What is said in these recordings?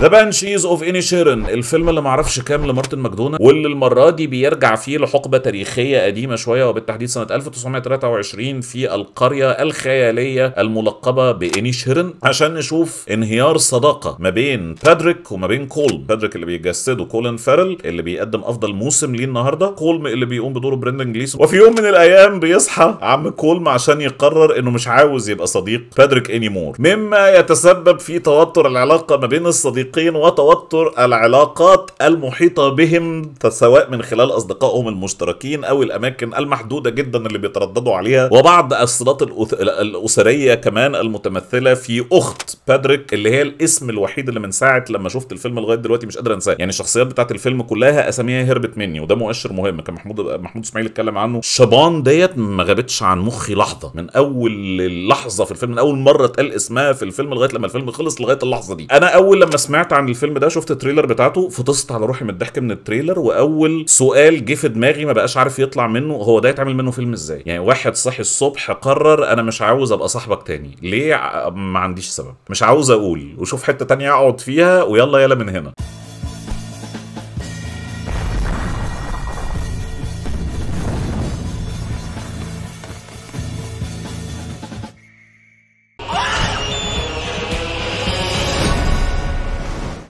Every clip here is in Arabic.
ذا بانشيز اوف اني شيرن الفيلم اللي معرفش كام لمارتن ماكدونا واللي المره دي بيرجع فيه لحقبه تاريخيه قديمه شويه وبالتحديد سنه 1923 في القريه الخياليه الملقبه باني شيرن عشان نشوف انهيار صداقه ما بين بادريك وما بين كول بادريك اللي بيجسده كولن فارل اللي بيقدم افضل موسم ليه النهارده كولم اللي بيقوم بدوره براندن جليسون وفي يوم من الايام بيصحى عم كولم عشان يقرر انه مش عاوز يبقى صديق بادريك اني مور مما يتسبب في توتر العلاقه ما بين الصديق مشفقين وتوتر العلاقات المحيطة بهم سواء من خلال أصدقائهم المشتركين أو الأماكن المحدودة جدا اللي بيترددوا عليها وبعض الصلات الأسرية كمان المتمثلة في أخت بادريك اللي هي الاسم الوحيد اللي من ساعة لما شفت الفيلم لغاية دلوقتي مش قادر أنساه يعني الشخصيات بتاعت الفيلم كلها أساميها هربت مني وده مؤشر مهم كان محمود محمود إسماعيل اتكلم عنه شبان ديت ما غابتش عن مخي لحظة من أول لحظة في الفيلم من أول مرة اتقال اسمها في الفيلم لغاية لما الفيلم خلص لغاية اللحظة دي أنا أول لما سمعت سمعت عن الفيلم ده شفت التريلر بتاعته فطست على روحي من الضحك من التريلر واول سؤال جه في دماغي ما بقاش عارف يطلع منه هو ده يتعمل منه فيلم ازاي يعني واحد صحي الصبح قرر انا مش عاوز ابقى صاحبك تاني ليه ما عنديش سبب مش عاوز اقول وشوف حته تانية اقعد فيها ويلا يلا من هنا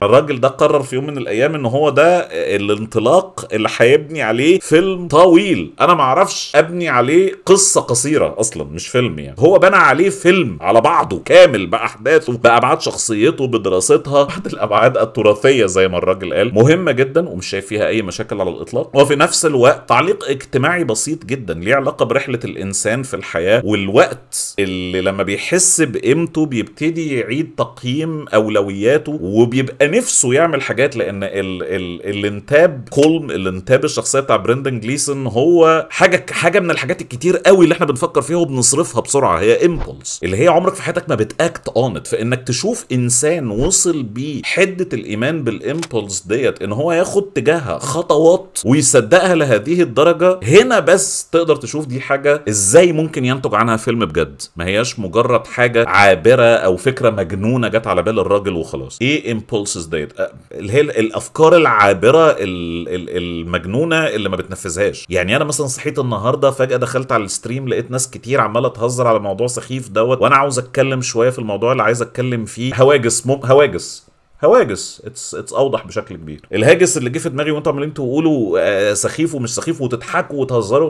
الراجل ده قرر في يوم من الايام ان هو ده الانطلاق اللي هيبني عليه فيلم طويل انا ما اعرفش ابني عليه قصه قصيره اصلا مش فيلم يعني هو بنى عليه فيلم على بعضه كامل باحداثه بابعاد شخصيته بدراستها بعد الابعاد التراثيه زي ما الراجل قال مهمه جدا ومش شايف فيها اي مشاكل على الاطلاق وفي نفس الوقت تعليق اجتماعي بسيط جدا ليه علاقه برحله الانسان في الحياه والوقت اللي لما بيحس بقيمته بيبتدي يعيد تقييم اولوياته وبيبقى نفسه يعمل حاجات لان ال ال الانتاب كولم الانتاب الشخصيه بتاع بريندن جليسون هو حاجه حاجه من الحاجات الكتير قوي اللي احنا بنفكر فيها وبنصرفها بسرعه هي امبولس اللي هي عمرك في حياتك ما بتاكت اونت فانك تشوف انسان وصل بيه حده الايمان بالامبولس ديت ان هو ياخد تجاهها خطوات ويصدقها لهذه الدرجه هنا بس تقدر تشوف دي حاجه ازاي ممكن ينتج عنها فيلم بجد ما هياش مجرد حاجه عابره او فكره مجنونه جت على بال الراجل وخلاص ايه امبولسز ديت أه، اللي هي الافكار العابره المجنونه اللي ما بتنفذهاش يعني انا مثلا صحيت النهارده فجاه دخلت على الستريم لقيت ناس كتير عماله تهزر على موضوع سخيف دوت وانا عاوز اتكلم شويه في الموضوع اللي عايز اتكلم فيه هواجس مم هواجس هواجس اتس اتس اوضح بشكل كبير الهاجس اللي جه في دماغي وانتوا عمالين تقولوا آه، سخيف ومش سخيف وتضحكوا وتهزروا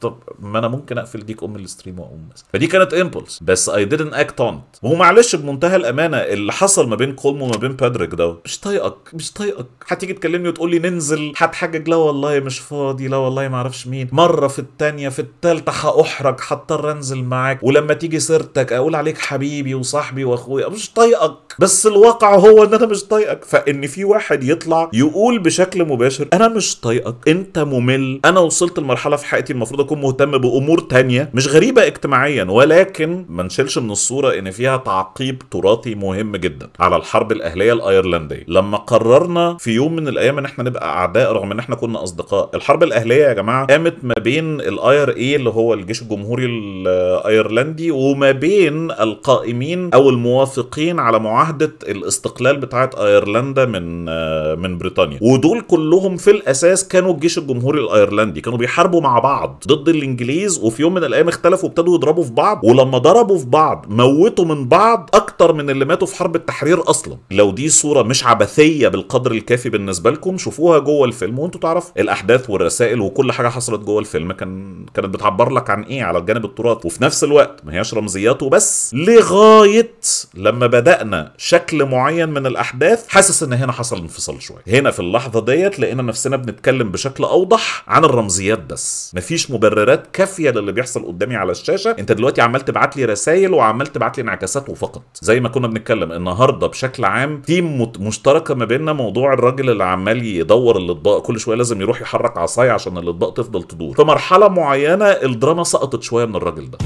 طب ما انا ممكن اقفل ديك ام الستريم واقوم مثلا فدي كانت امبلس بس اي didn't اكت اون it ومعلش بمنتهى الامانه اللي حصل ما بين كولم وما بين بادريك دوت مش طايقك مش طايقك هتيجي تكلمني وتقول لي ننزل هتحجج لا والله مش فاضي لا والله ما اعرفش مين مره في الثانيه في الثالثه هاحرج هضطر انزل معاك ولما تيجي سيرتك اقول عليك حبيبي وصاحبي واخويا مش طايقك بس الواقع هو ان انا مش طايقك فان في واحد يطلع يقول بشكل مباشر انا مش طايقك انت ممل انا وصلت لمرحله في حياتي المفروض اكون مهتم بامور تانية مش غريبه اجتماعيا ولكن ما نشيلش من الصوره ان فيها تعقيب تراثي مهم جدا على الحرب الاهليه الايرلنديه لما قررنا في يوم من الايام ان احنا نبقى اعداء رغم ان احنا كنا اصدقاء الحرب الاهليه يا جماعه قامت ما بين الاير اي اللي هو الجيش الجمهوري الايرلندي وما بين القائمين او الموافقين على معاهده الاستقلال بتاع بتاعت ايرلندا من آه، من بريطانيا ودول كلهم في الاساس كانوا الجيش الجمهوري الايرلندي كانوا بيحاربوا مع بعض ضد الانجليز وفي يوم من الايام اختلفوا وابتدوا يضربوا في بعض ولما ضربوا في بعض موتوا من بعض اكتر من اللي ماتوا في حرب التحرير اصلا لو دي صوره مش عبثيه بالقدر الكافي بالنسبه لكم شوفوها جوه الفيلم وانتوا تعرفوا الاحداث والرسائل وكل حاجه حصلت جوه الفيلم كان كانت بتعبر لك عن ايه على الجانب التراثي وفي نفس الوقت ما هياش رمزيات وبس لغايه لما بدانا شكل معين من الاحداث الاحداث حاسس ان هنا حصل انفصال شويه هنا في اللحظه ديت لقينا نفسنا بنتكلم بشكل اوضح عن الرمزيات بس مفيش مبررات كافيه للي بيحصل قدامي على الشاشه انت دلوقتي عمال تبعت لي رسائل وعمال تبعت لي انعكاسات وفقط زي ما كنا بنتكلم النهارده بشكل عام تيم مشتركه ما بيننا موضوع الراجل اللي عمال يدور الاطباق كل شويه لازم يروح يحرك عصايه عشان الاطباق تفضل تدور في مرحله معينه الدراما سقطت شويه من الراجل ده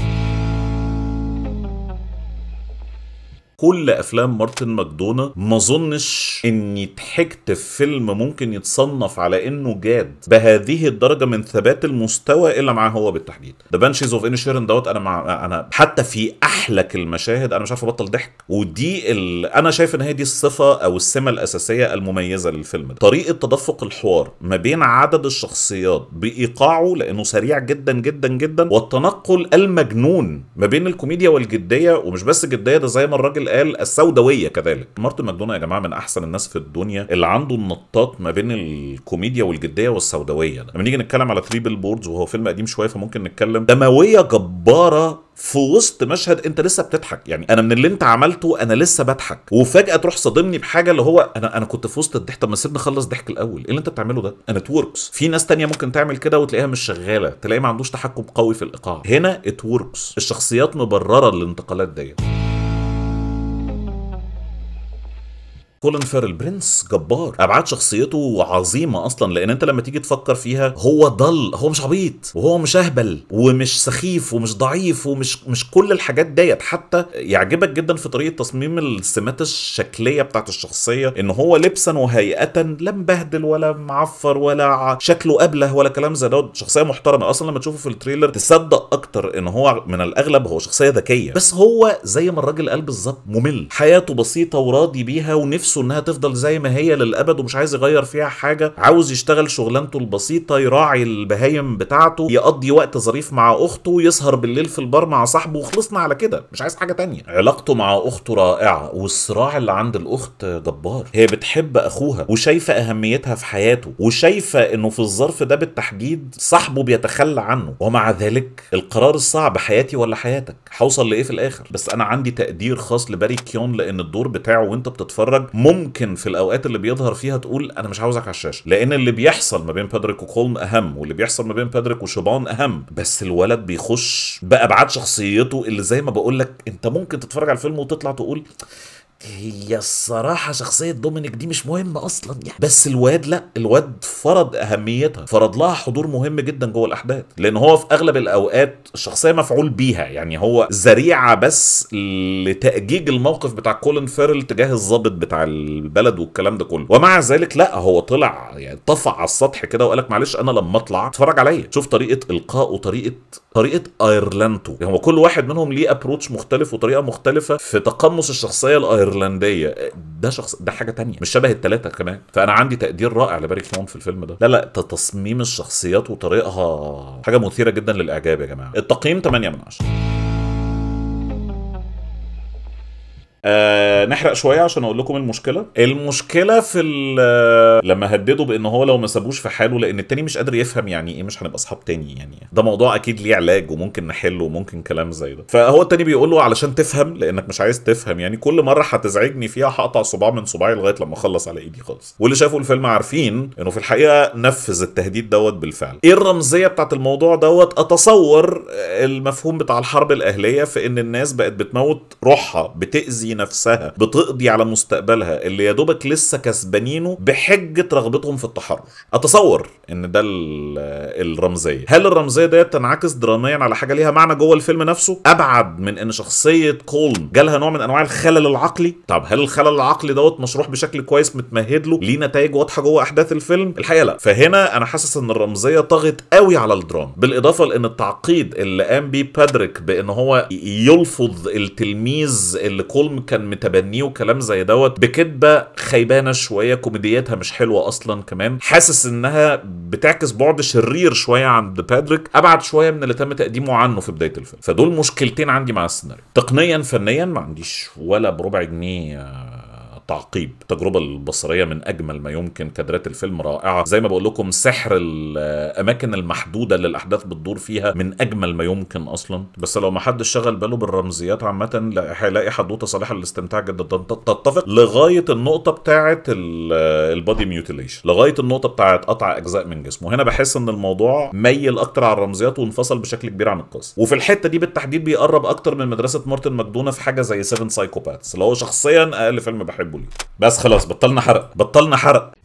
كل افلام مارتن ماكدونا ما اظنش اني ضحكت في فيلم ممكن يتصنف على انه جاد بهذه الدرجه من ثبات المستوى الا مع هو بالتحديد ذا بانشيز اوف انشيرن دوت انا مع انا حتى في احلك المشاهد انا مش عارف ابطل ضحك ودي ال... انا شايف ان هي دي الصفه او السمه الاساسيه المميزه للفيلم ده طريقه تدفق الحوار ما بين عدد الشخصيات بايقاعه لانه سريع جدا جدا جدا والتنقل المجنون ما بين الكوميديا والجديه ومش بس الجديه ده زي ما الراجل قال السوداويه كذلك مارتن ماكدونا يا جماعه من احسن الناس في الدنيا اللي عنده النطاط ما بين الكوميديا والجديه والسوداويه ده لما نيجي نتكلم على ثري بيل بوردز وهو فيلم قديم شويه فممكن نتكلم دمويه جباره في وسط مشهد انت لسه بتضحك يعني انا من اللي انت عملته انا لسه بضحك وفجاه تروح صادمني بحاجه اللي هو انا انا كنت في وسط الضحك طب ما سيبني اخلص ضحك الاول ايه اللي انت بتعمله ده انا وركس في ناس تانية ممكن تعمل كده وتلاقيها مش شغاله تلاقيه ما عندوش تحكم قوي في الايقاع هنا ات وركس الشخصيات مبرره للانتقالات ديت كولن فيرل برنس جبار ابعاد شخصيته عظيمه اصلا لان انت لما تيجي تفكر فيها هو ضل هو مش عبيط وهو مش اهبل ومش سخيف ومش ضعيف ومش مش كل الحاجات ديت حتى يعجبك جدا في طريقه تصميم السمات الشكليه بتاعت الشخصيه ان هو لبسا وهيئه لا مبهدل ولا معفر ولا شكله قبله ولا كلام زي دوت شخصيه محترمه اصلا لما تشوفه في التريلر تصدق اكتر ان هو من الاغلب هو شخصيه ذكيه بس هو زي ما الراجل قال بالظبط ممل حياته بسيطه وراضي بيها ونفسه نفسه انها تفضل زي ما هي للابد ومش عايز يغير فيها حاجه عاوز يشتغل شغلانته البسيطه يراعي البهايم بتاعته يقضي وقت ظريف مع اخته يسهر بالليل في البار مع صاحبه وخلصنا على كده مش عايز حاجه تانية علاقته مع اخته رائعه والصراع اللي عند الاخت جبار هي بتحب اخوها وشايفه اهميتها في حياته وشايفه انه في الظرف ده بالتحديد صاحبه بيتخلى عنه ومع ذلك القرار الصعب حياتي ولا حياتك هوصل لايه في الاخر بس انا عندي تقدير خاص لباري كيون لان الدور بتاعه وانت بتتفرج ممكن في الاوقات اللي بيظهر فيها تقول انا مش عاوزك على الشاشه لان اللي بيحصل ما بين بادريك وكولم اهم واللي بيحصل ما بين بادريك وشبان اهم بس الولد بيخش بابعاد شخصيته اللي زي ما بقول لك انت ممكن تتفرج على الفيلم وتطلع تقول هي الصراحة شخصية دومينيك دي مش مهمة أصلا يعني بس الواد لا الواد فرض أهميتها فرض لها حضور مهم جدا جوه الأحداث لأن هو في أغلب الأوقات الشخصية مفعول بيها يعني هو ذريعة بس لتأجيج الموقف بتاع كولين فيرل تجاه الضابط بتاع البلد والكلام ده كله ومع ذلك لا هو طلع يعني طفع على السطح كده وقال لك معلش أنا لما أطلع اتفرج عليا شوف طريقة إلقاء طريقة طريقة أيرلانتو يعني هو كل واحد منهم ليه أبروتش مختلف وطريقة مختلفة في تقمص الشخصية الأيرلانتو ايرلنديه ده شخص ده حاجه تانية مش شبه التلاته كمان فانا عندي تقدير رائع لباري كيمون في الفيلم ده لا لا تصميم الشخصيات وطريقها حاجه مثيره جدا للاعجاب يا جماعه التقييم 8 من 10 آه نحرق شويه عشان اقول لكم المشكله المشكله في آه، لما هددوا بان هو لو ما سابوش في حاله لان التاني مش قادر يفهم يعني ايه مش هنبقى اصحاب تاني يعني ده موضوع اكيد ليه علاج وممكن نحله وممكن كلام زي ده فهو التاني بيقول له علشان تفهم لانك مش عايز تفهم يعني كل مره هتزعجني فيها هقطع صباع من صباعي لغايه لما اخلص على ايدي خالص واللي شافوا الفيلم عارفين انه في الحقيقه نفذ التهديد دوت بالفعل ايه الرمزيه بتاعت الموضوع دوت اتصور المفهوم بتاع الحرب الاهليه في ان الناس بقت بتموت روحها بتاذي نفسها بتقضي على مستقبلها اللي يا دوبك لسه كسبانينه بحجه رغبتهم في التحرر اتصور ان ده الرمزيه هل الرمزيه ديت تنعكس دراميا على حاجه ليها معنى جوه الفيلم نفسه ابعد من ان شخصيه كولن جالها نوع من انواع الخلل العقلي طب هل الخلل العقلي دوت مشروح بشكل كويس متمهد له ليه نتائج واضحه جوه احداث الفيلم الحقيقه لا فهنا انا حاسس ان الرمزيه طغت قوي على الدراما بالاضافه لان التعقيد اللي قام بيه بادريك بان هو يلفظ التلميذ اللي كولم كان متبنيه وكلام زي دوت بكدبه خيبانه شويه كوميديتها مش حلوه اصلا كمان حاسس انها بتعكس بعد شرير شويه عند بادريك ابعد شويه من اللي تم تقديمه عنه في بدايه الفيلم فدول مشكلتين عندي مع السيناريو تقنيا فنيا ما عنديش ولا بربع جنيه آه، تعقيب التجربة البصرية من أجمل ما يمكن كادرات الفيلم رائعة زي ما بقول لكم سحر الأماكن المحدودة اللي الأحداث بتدور فيها من أجمل ما يمكن أصلا بس لو ما حدش شغل باله بالرمزيات عامة هيلاقي حدوتة صالحة للاستمتاع جدا تتفق لغاية النقطة بتاعة البادي ميوتيليشن لغاية النقطة بتاعة قطع أجزاء من جسمه هنا بحس إن الموضوع ميل أكتر على الرمزيات وانفصل بشكل كبير عن القصة وفي الحتة دي بالتحديد بيقرب أكتر من مدرسة مارتن ماكدونا في حاجة زي 7 سايكوباتس اللي هو شخصيا أقل فيلم بحبه بس خلاص بطلنا حرق بطلنا حرق